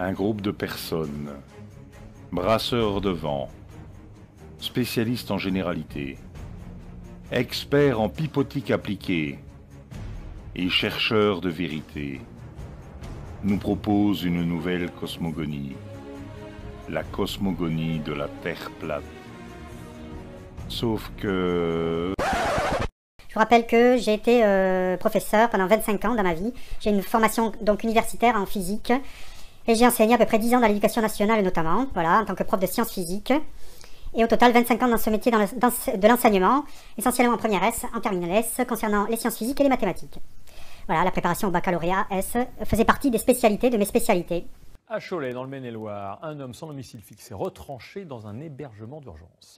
un groupe de personnes, brasseurs de vent, spécialistes en généralité, experts en pipotique appliquée et chercheurs de vérité, nous propose une nouvelle cosmogonie, la cosmogonie de la Terre plate. Sauf que... Je vous rappelle que j'ai été euh, professeur pendant 25 ans dans ma vie. J'ai une formation donc universitaire en physique j'ai enseigné à peu près 10 ans dans l'éducation nationale notamment, voilà, en tant que prof de sciences physiques. Et au total, 25 ans dans ce métier de l'enseignement, essentiellement en première S, en terminale S, concernant les sciences physiques et les mathématiques. Voilà, la préparation au baccalauréat S faisait partie des spécialités de mes spécialités. À Cholet, dans le Maine-et-Loire, un homme sans domicile fixe retranché dans un hébergement d'urgence.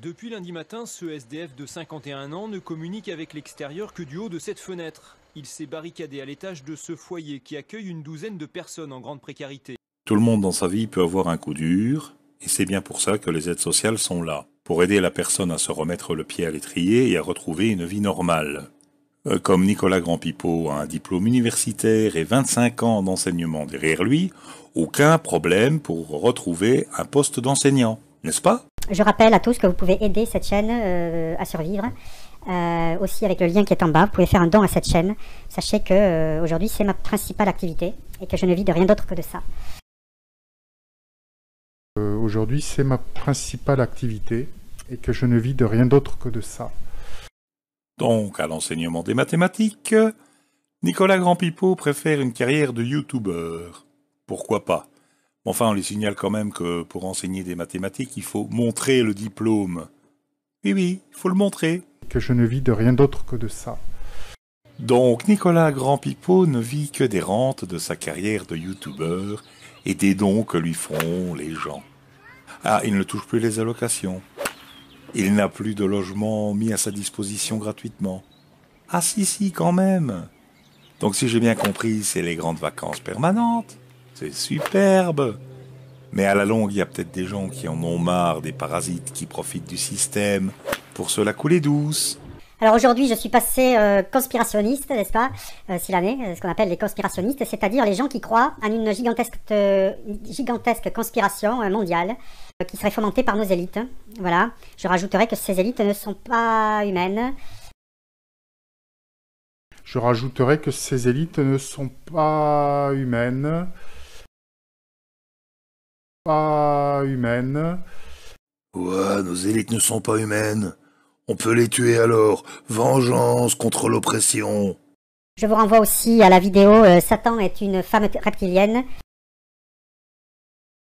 Depuis lundi matin, ce SDF de 51 ans ne communique avec l'extérieur que du haut de cette fenêtre. Il s'est barricadé à l'étage de ce foyer qui accueille une douzaine de personnes en grande précarité. Tout le monde dans sa vie peut avoir un coup dur, et c'est bien pour ça que les aides sociales sont là, pour aider la personne à se remettre le pied à l'étrier et à retrouver une vie normale. Euh, comme Nicolas Grandpipo a un diplôme universitaire et 25 ans d'enseignement derrière lui, aucun problème pour retrouver un poste d'enseignant, n'est-ce pas je rappelle à tous que vous pouvez aider cette chaîne euh, à survivre. Euh, aussi avec le lien qui est en bas, vous pouvez faire un don à cette chaîne. Sachez que euh, aujourd'hui c'est ma principale activité et que je ne vis de rien d'autre que de ça. aujourd'hui c'est ma principale activité et que je ne vis de rien d'autre que de ça. Donc à l'enseignement des mathématiques, Nicolas Grandpipo préfère une carrière de youtubeur. Pourquoi pas Enfin, on lui signale quand même que pour enseigner des mathématiques, il faut montrer le diplôme. Oui, oui, il faut le montrer. Que je ne vis de rien d'autre que de ça. Donc, Nicolas Grand-Pipeau ne vit que des rentes de sa carrière de youtubeur et des dons que lui font les gens. Ah, il ne touche plus les allocations. Il n'a plus de logement mis à sa disposition gratuitement. Ah si si, quand même. Donc si j'ai bien compris, c'est les grandes vacances permanentes c'est superbe. Mais à la longue, il y a peut-être des gens qui en ont marre, des parasites qui profitent du système pour se la couler douce. Alors aujourd'hui, je suis passé euh, conspirationniste, n'est-ce pas, euh, l'année, euh, ce qu'on appelle les conspirationnistes, c'est-à-dire les gens qui croient en une gigantesque, euh, gigantesque conspiration mondiale qui serait fomentée par nos élites. Voilà, je rajouterai que ces élites ne sont pas humaines. Je rajouterai que ces élites ne sont pas humaines pas humaines. Ouais, nos élites ne sont pas humaines. On peut les tuer alors. Vengeance contre l'oppression. Je vous renvoie aussi à la vidéo euh, Satan est une femme reptilienne.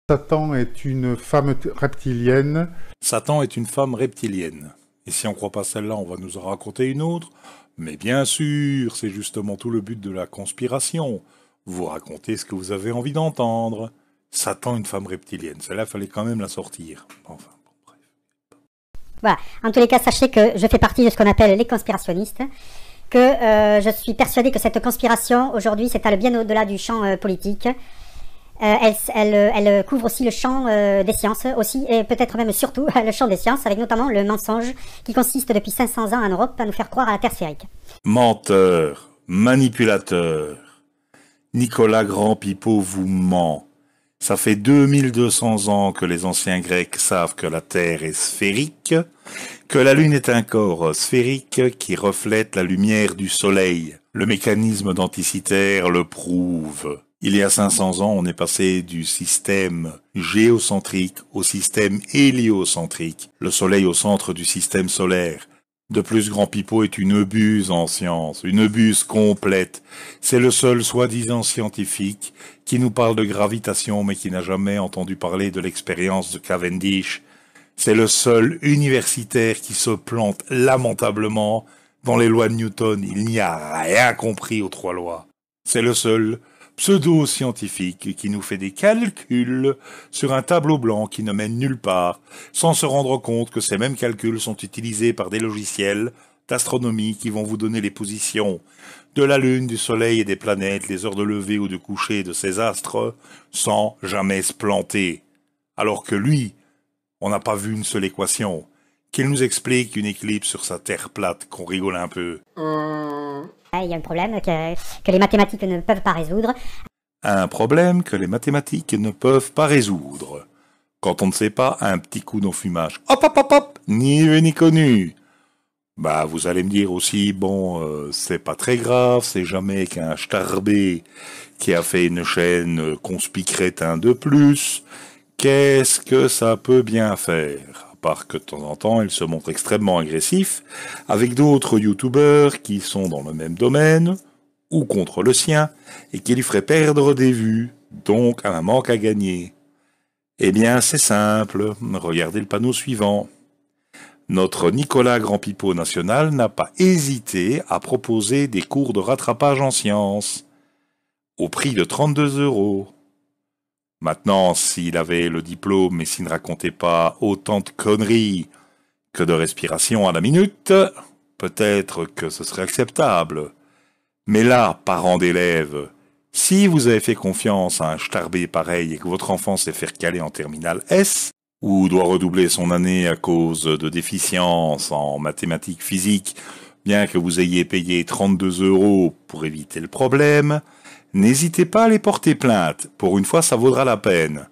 Satan est une femme reptilienne. Satan est une femme reptilienne. Et si on croit pas celle-là, on va nous en raconter une autre. Mais bien sûr, c'est justement tout le but de la conspiration. Vous racontez ce que vous avez envie d'entendre. Satan, une femme reptilienne. Celle-là, fallait quand même la sortir. Enfin. bref. Voilà. En tous les cas, sachez que je fais partie de ce qu'on appelle les conspirationnistes, que euh, je suis persuadé que cette conspiration aujourd'hui s'étale bien au-delà du champ euh, politique. Euh, elle, couvre aussi le champ des sciences, aussi et peut-être même surtout le champ des sciences, avec notamment le mensonge qui consiste depuis 500 ans en Europe à nous faire croire à la Terre sphérique. Menteur, manipulateur, Nicolas Grand-Pipeau vous ment. Ça fait 2200 ans que les anciens Grecs savent que la Terre est sphérique, que la Lune est un corps sphérique qui reflète la lumière du Soleil. Le mécanisme d'Anticitaire le prouve. Il y a 500 ans, on est passé du système géocentrique au système héliocentrique, le Soleil au centre du système solaire. De plus, Grand Pipeau est une buse en science, une buse complète. C'est le seul soi-disant scientifique qui nous parle de gravitation mais qui n'a jamais entendu parler de l'expérience de Cavendish. C'est le seul universitaire qui se plante lamentablement dans les lois de Newton. Il n'y a rien compris aux trois lois. C'est le seul pseudo-scientifique qui nous fait des calculs sur un tableau blanc qui ne mène nulle part, sans se rendre compte que ces mêmes calculs sont utilisés par des logiciels d'astronomie qui vont vous donner les positions de la Lune, du Soleil et des planètes, les heures de lever ou de coucher de ces astres, sans jamais se planter. Alors que lui, on n'a pas vu une seule équation, qu'il nous explique une éclipse sur sa Terre plate, qu'on rigole un peu. Euh, ah, il y a un problème que, les mathématiques ne peuvent pas résoudre. Un problème que les mathématiques ne peuvent pas résoudre. Quand on ne sait pas, un petit coup d'enfumage. Hop, hop, hop, hop, ni vu ni connu. Bah, vous allez me dire aussi, bon, euh, c'est pas très grave, c'est jamais qu'un starbé qui a fait une chaîne conspicrétin un de plus. Qu'est-ce que ça peut bien faire que de temps en temps, il se montre extrêmement agressif avec d'autres youtubeurs qui sont dans le même domaine ou contre le sien et qui lui feraient perdre des vues, donc un manque à gagner. Eh bien, c'est simple, regardez le panneau suivant. Notre Nicolas Grand Pipeau National n'a pas hésité à proposer des cours de rattrapage en sciences, au prix de 32 euros. Maintenant, s'il avait le diplôme et s'il ne racontait pas autant de conneries que de respiration à la minute, peut-être que ce serait acceptable. Mais là, parents d'élèves, si vous avez fait confiance à un starbé pareil et que votre enfant s'est fait caler en terminale S, ou doit redoubler son année à cause de déficiences en mathématiques physiques, bien que vous ayez payé 32 euros pour éviter le problème, N'hésitez pas à les porter plainte, pour une fois ça vaudra la peine.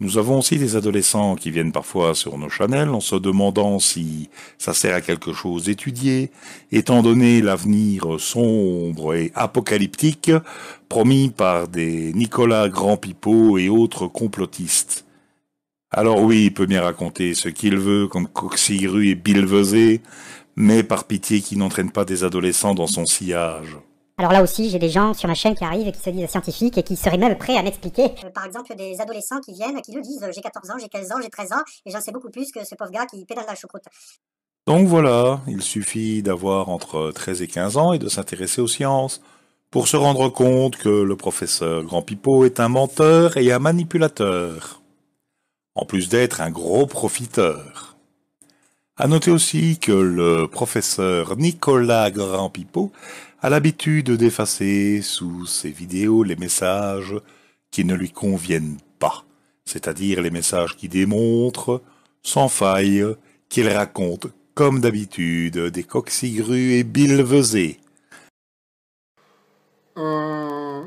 Nous avons aussi des adolescents qui viennent parfois sur nos channels en se demandant si ça sert à quelque chose d'étudier, étant donné l'avenir sombre et apocalyptique promis par des Nicolas Grand-Pipeau et autres complotistes. Alors oui, il peut bien raconter ce qu'il veut comme Coxigru et Bilvesé, mais par pitié qu'il n'entraîne pas des adolescents dans son sillage. Alors là aussi, j'ai des gens sur ma chaîne qui arrivent et qui se disent scientifiques et qui seraient même prêts à m'expliquer. Euh, par exemple, des adolescents qui viennent, et qui le disent, euh, j'ai 14 ans, j'ai 15 ans, j'ai 13 ans, et j'en sais beaucoup plus que ce pauvre gars qui pédale la choucroute. Donc voilà, il suffit d'avoir entre 13 et 15 ans et de s'intéresser aux sciences pour se rendre compte que le professeur Grand Pipo est un menteur et un manipulateur, en plus d'être un gros profiteur. À noter aussi que le professeur Nicolas Grandpipeau a l'habitude d'effacer sous ses vidéos les messages qui ne lui conviennent pas, c'est-à-dire les messages qui démontrent, sans faille, qu'il raconte, comme d'habitude, des coxigrues et bilvesés. Euh,